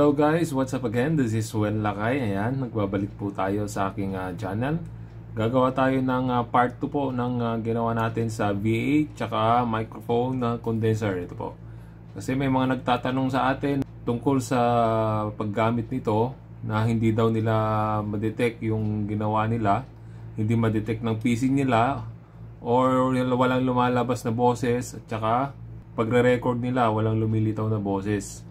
Hello guys, what's up again? This is Wen Lakay. Ayan, nagbabalik po tayo sa aking uh, channel. Gagawa tayo ng uh, part 2 po ng uh, ginawa natin sa VA tsaka microphone na uh, condenser. Ito po. Kasi may mga nagtatanong sa atin tungkol sa paggamit nito na hindi daw nila madetect yung ginawa nila. Hindi madetect ng PC nila or walang lumalabas na boses at tsaka pagre-record nila walang lumilitaw na boses.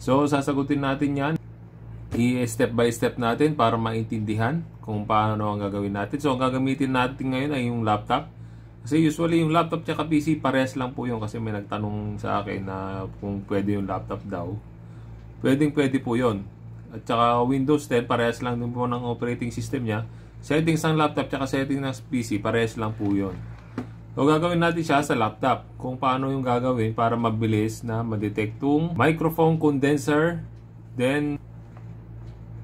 So, sasagutin natin yan. I-step by step natin para maintindihan kung paano ang gagawin natin. So, ang gagamitin natin ngayon ay yung laptop. Kasi usually yung laptop tsaka PC parehas lang po yun kasi may nagtanong sa akin na kung pwede yung laptop daw. Pwedeng pwede po yon At saka Windows 10 parehas lang din po ng operating system niya. Settings ng laptop tsaka settings ng PC parehas lang po yun. So gagawin natin siya sa laptop kung paano yung gagawin para mabilis na madetect yung microphone condenser. Then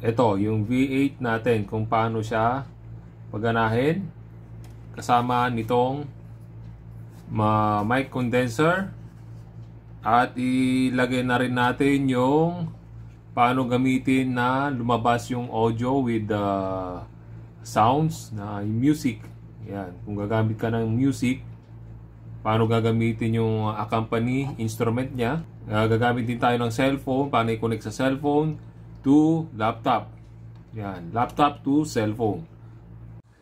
ito yung V8 natin kung paano siya paganahin kasama nitong mic condenser at ilagay na rin natin yung paano gamitin na lumabas yung audio with the uh, sounds na music yan. Kung gagamit ka ng music, paano gagamitin yung accompany ah, instrument niya. Uh, gagamit din tayo ng cellphone, paano i-connect sa cellphone to laptop. Yan, laptop to cellphone.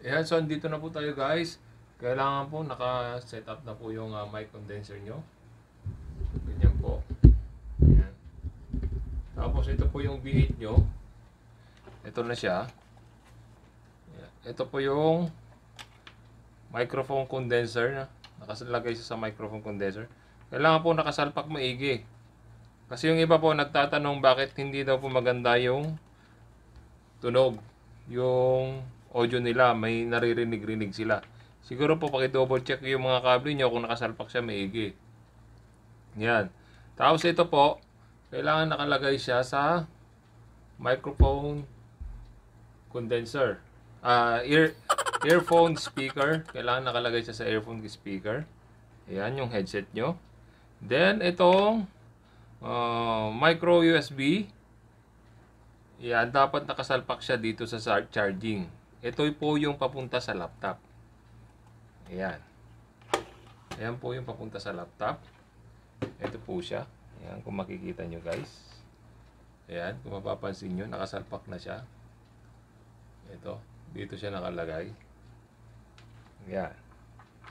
Ayan, so andito na po tayo guys. Kailangan po naka-set up na po yung uh, mic condenser nyo. Ganyan po. Ayan. Tapos ito po yung V8 nyo. Ito na siya. Ayan. Ito po yung microphone condenser na nakasalagay siya sa microphone condenser kailangan po nakasalpak maigi kasi yung iba po nagtatanong bakit hindi daw po maganda yung tunog yung audio nila may naririnig-rinig sila siguro po paki-double check yung mga kable niyo kung nakasalpak siya maigi yan tapos ito po kailangan nakalagay siya sa microphone condenser uh, ear Earphone speaker. Kailangan nakalagay siya sa earphone speaker. Ayan yung headset nyo. Then, itong uh, micro USB. Ayan, dapat nakasalpak siya dito sa charging. Ito po yung papunta sa laptop. Ayan. Ayan po yung papunta sa laptop. Ito po siya. Ayan, kung makikita nyo guys. Ayan, kung mapapansin nyo, nakasalpak na siya. Ito, dito siya nakalagay. Yan.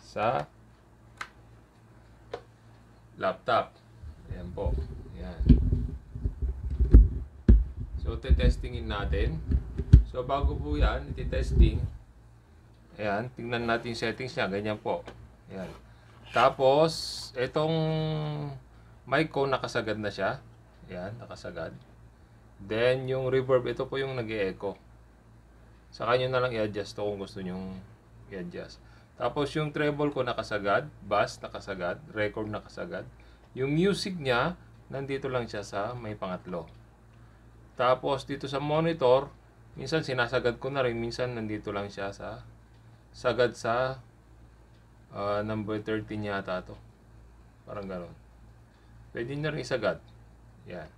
Sa laptop. Ayan po. Ayan. So, te-testingin natin. So, bago po yan, iti-testing. Ayan. Tingnan natin settings niya. Ganyan po. Ayan. Tapos, itong mic ko, nakasagad na siya. Ayan, nakasagad. Then, yung reverb, ito po yung nag-e-echo. Saka nyo na lang i-adjust to kung gusto nyong i-adjust. Tapos yung treble ko nakasagad, bass nakasagad, record nakasagad. Yung music niya, nandito lang siya sa may pangatlo. Tapos dito sa monitor, minsan sinasagad ko na rin, minsan nandito lang siya sa sagad sa uh, number 13 yata to. Parang ganoon. Pwede nyo rin isagad. Yan.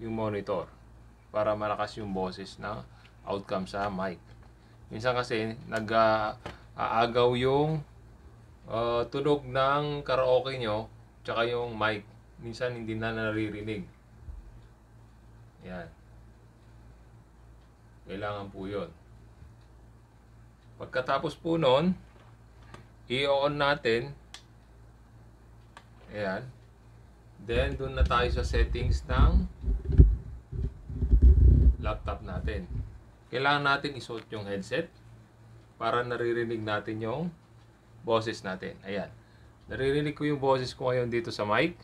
Yung monitor. Para malakas yung boses na outcome sa mic. Minsan kasi nag-aagaw yung uh, tunog ng karaoke nyo tsaka yung mic. Minsan hindi na naririnig. Yan. Kailangan po yun. Pagkatapos po nun, i-on natin. Ayan. Then, dun na tayo sa settings ng laptop natin kailangan natin isuot yung headset para naririnig natin yung boses natin. Ayan. Naririnig ko yung boses ko ngayon dito sa mic.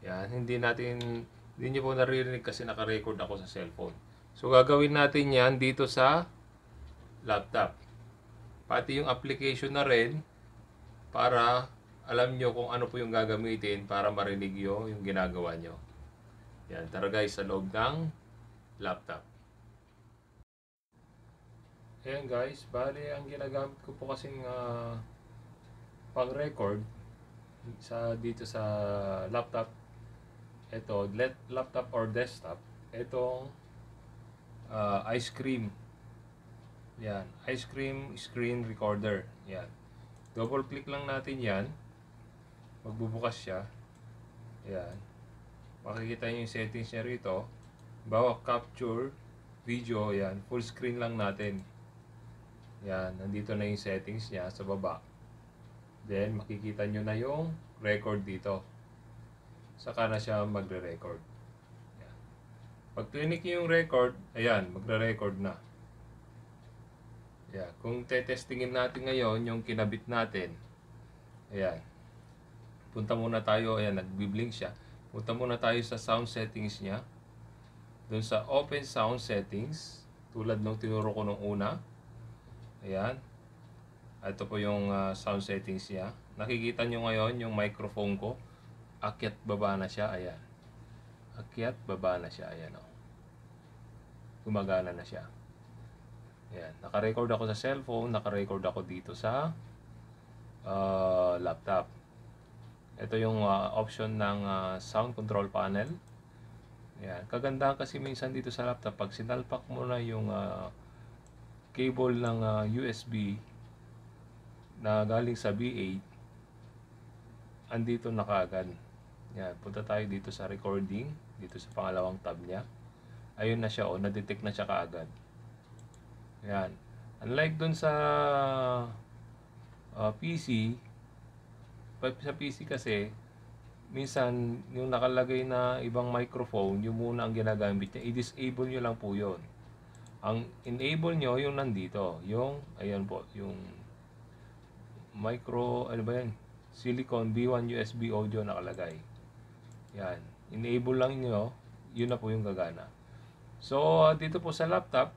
Ayan. Hindi natin, hindi nyo po naririnig kasi nakarecord ako sa cellphone. So, gagawin natin yan dito sa laptop. Pati yung application na rin para alam nyo kung ano po yung gagamitin para marinig nyo yung ginagawa nyo. Yan. Tara guys, sa loob ng laptop. Ayan guys, bali ang ginagamit ko po kasing uh, pang-record sa dito sa laptop. Ito, let, laptop or desktop. Itong uh, ah, ice cream. Yan, ice cream screen recorder. Yan. Double click lang natin yan. Magbubukas siya. Yan. Makikita niyo yung settings niya rito. Bawa capture video, yan. Full screen lang natin. Yan, nandito na yung settings niya sa baba. Then, makikita nyo na yung record dito. Saka na siya magre-record. Pag clinic nyo yung record, ayan, magre-record na. Ayan, kung te-testingin natin ngayon yung kinabit natin, ayan, punta muna tayo, ayan, nagbiblink siya. Punta muna tayo sa sound settings niya. Doon sa open sound settings, tulad nung tinuro ko nung una, Ayan. Ah, ito po yung uh, sound settings niya. Nakikita nyo ngayon yung microphone ko. Akyat baba na siya. Ayan. Akyat baba na siya. Ayan o. Oh. Gumagana na siya. Ayan. Nakarecord ako sa cellphone. Nakarecord ako dito sa uh, laptop. Ito yung uh, option ng uh, sound control panel. Ayan. Kagandahan kasi minsan dito sa laptop, pag sinalpak mo na yung uh, cable ng uh, ah, USB na galing sa B8 andito na kaagad yan, punta tayo dito sa recording dito sa pangalawang tab niya ayun na siya o, oh, nadetect na siya kaagad yan unlike dun sa uh, ah, PC sa PC kasi minsan yung nakalagay na ibang microphone yung muna ang ginagamit niya i-disable nyo lang po yun ang enable nyo, yung nandito. Yung, ayan po, yung micro, ano ba yan? Silicon B1 USB audio nakalagay. Yan. Enable lang nyo, yun na po yung gagana. So, ah, dito po sa laptop,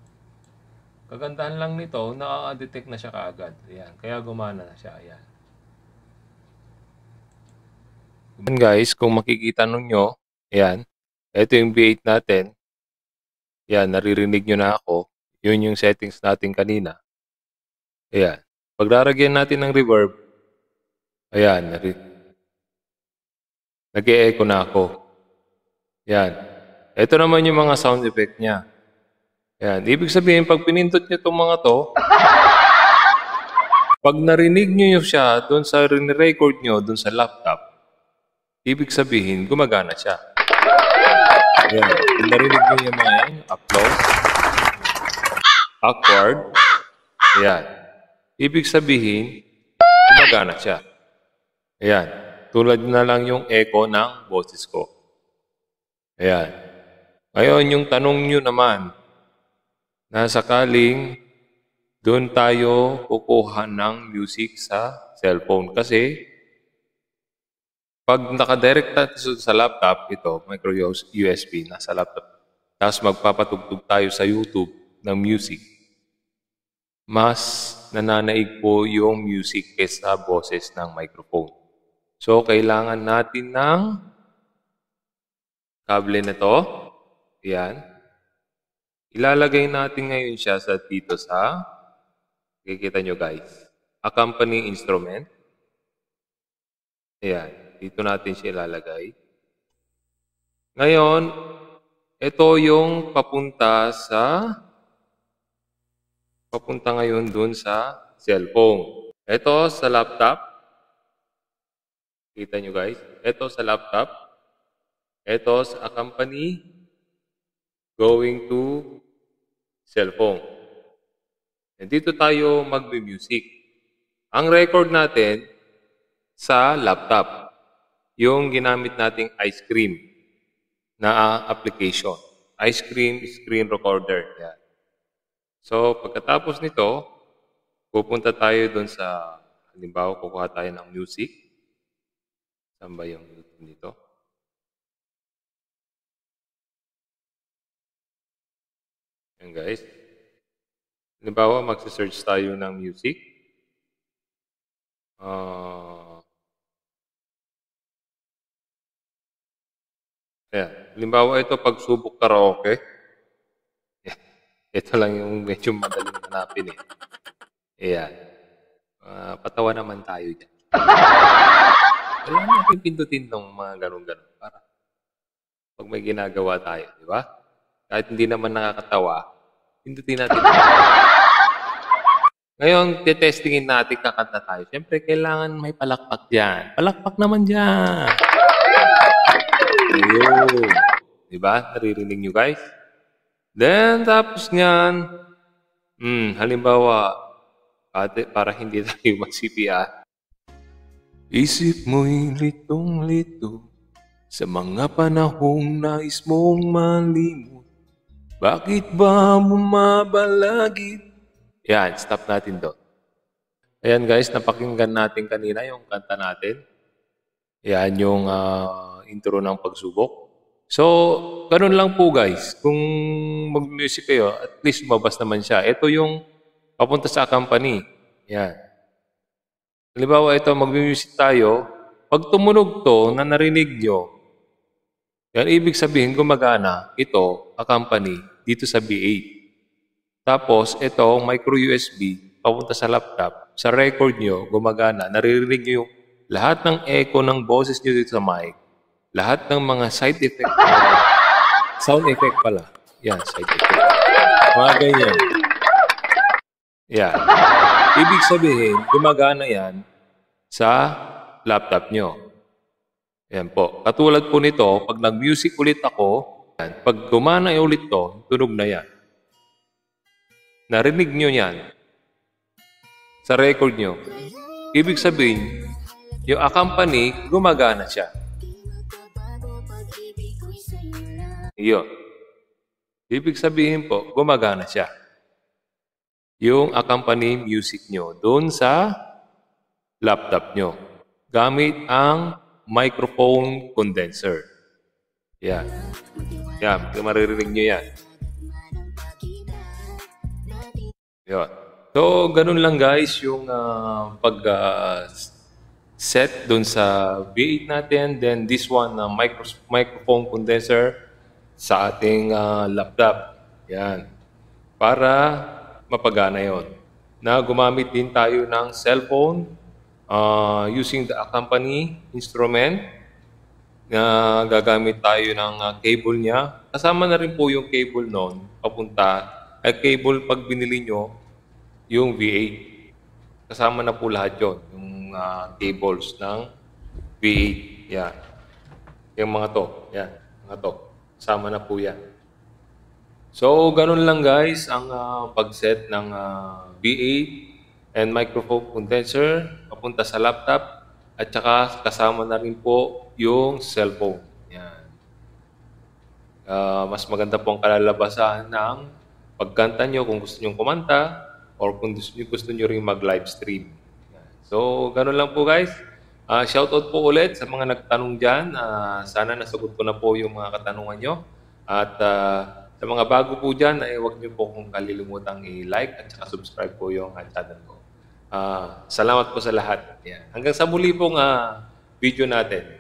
kagandahan lang nito, nakaka-detect na siya kaagad. Ayan. Kaya gumana na siya. Ayan. Ayan guys, kung makikita nyo, ayan, ito yung V8 natin. Yan, naririnig nyo na ako. Yun yung settings natin kanina. Ayan. Paglaragyan natin ng reverb, ayan, nag echo na ako. Yan. Ito naman yung mga sound effect niya. Yan. Ibig sabihin, pag pinindot niyo itong mga to, pag narinig niyo siya doon sa record niyo doon sa laptop, ibig sabihin, gumagana siya. Yun. Kung narinig niyo yung mga yan, applause. Awkward. Ayan. Ibig sabihin, gumagana siya. Ayan. Tulad na lang yung echo ng boses ko. Ayan. Ngayon, yung tanong nyo naman, na sakaling doon tayo kukuha ng music sa cellphone kasi pag nakadirect na sa laptop, ito, micro USB, nasa laptop. Tapos magpapatugtog tayo sa YouTube ng music. Mas nananaig po yung music kesa boses ng microphone. So, kailangan natin ng kable na to. Ayan. Ilalagay natin ngayon siya sa dito sa kikita nyo guys. Accompanying instrument. Ayan. Dito natin siya ilalagay. Ngayon, ito yung papunta sa papunta ngayon dun sa cellphone. Ito sa laptop. Kita nyo guys. Ito sa laptop. Ito sa company going to cellphone. And dito tayo magbe-music. Ang record natin sa laptop yung ginamit nating ice cream na ah, application. Ice cream screen recorder. Yan. So, pagkatapos nito, pupunta tayo doon sa, halimbawa, kukuha tayo ng music. Saan ba yung YouTube nito? Yan guys. Halimbawa, magsa-search tayo ng music. Uh, Ayan. Halimbawa ito, pagsubok karaoke. ito lang yung medyo madaling hanapin eh. Ayan. Uh, patawa naman tayo dyan. Alam mo, pipindutin ng mga ganun-ganun. Para pag may ginagawa tayo, di ba? Kahit hindi naman nakakatawa, pindutin natin. Ngayon, tetestingin natin kakanta tayo. Siyempre, kailangan may palakpak dyan. Palakpak naman dyan. Ayun. Diba? Naririnig nyo guys? Then, tapos niyan, hmm, halimbawa, ate, para hindi tayo mag-CPR. Isip mo'y litong-lito sa mga panahong nais mong malimot. Bakit ba mo bumabalagid? Yan, stop natin do. Ayan guys, napakinggan natin kanina yung kanta natin. Yan yung uh, intro ng pagsubok. So, ganun lang po guys. Kung mag-music kayo, at least mabas naman siya. Ito yung papunta sa company. Yan. Halimbawa ito, mag-music tayo. Pag tumunog to na narinig nyo, yan ibig sabihin gumagana ito, a company, dito sa B8. Tapos ito, micro USB, papunta sa laptop. Sa record nyo, gumagana. Naririnig nyo yung lahat ng echo ng boses nyo dito sa mic lahat ng mga side effect pala. sound effect pala. Yan, side effect. Mga ganyan. Yan. Ibig sabihin, gumagana yan sa laptop nyo. Yan po. Katulad po nito, pag nag-music ulit ako, yan, pag gumana ulit to, tunog na yan. Narinig nyo yan sa record nyo. Ibig sabihin, yung accompany, gumagana siya. Iyon. Ibig sabihin po, gumagana siya. Yung accompany music nyo doon sa laptop nyo. Gamit ang microphone condenser. Yan. Yan. Maririnig nyo yan. Yan. So, ganun lang guys yung uh, ah, pag-set ah, uh, doon sa V8 natin. Then this one, uh, ah, micro microphone condenser sa ating uh, laptop. Yan. Para mapagana yon. Na gumamit din tayo ng cellphone uh, using the accompany instrument na gagamit tayo ng uh, cable niya. Kasama na rin po yung cable noon papunta At cable pag binili nyo yung V8 kasama na po lahat yon yung uh, tables ng V8. Yan. Yung mga to. Yan. Mga to. Sama na po yan. So, ganun lang guys ang uh, pag-set ng uh, ah, V8 and microphone condenser papunta sa laptop at saka kasama na rin po yung cellphone. Yan. Uh, mas maganda po ang kalalabasan ng pagkanta nyo kung gusto nyo kumanta or kung gusto nyo, gusto nyo rin mag-live stream. Yan. So, ganun lang po guys. Uh, shoutout po ulit sa mga nagtanong dyan. Uh, sana nasagot ko na po yung mga katanungan nyo. At uh, sa mga bago po dyan, ay eh, huwag nyo po kung kalilimutang i-like at saka subscribe po yung channel ko. Uh, salamat po sa lahat. Yan. Hanggang sa muli pong uh, video natin.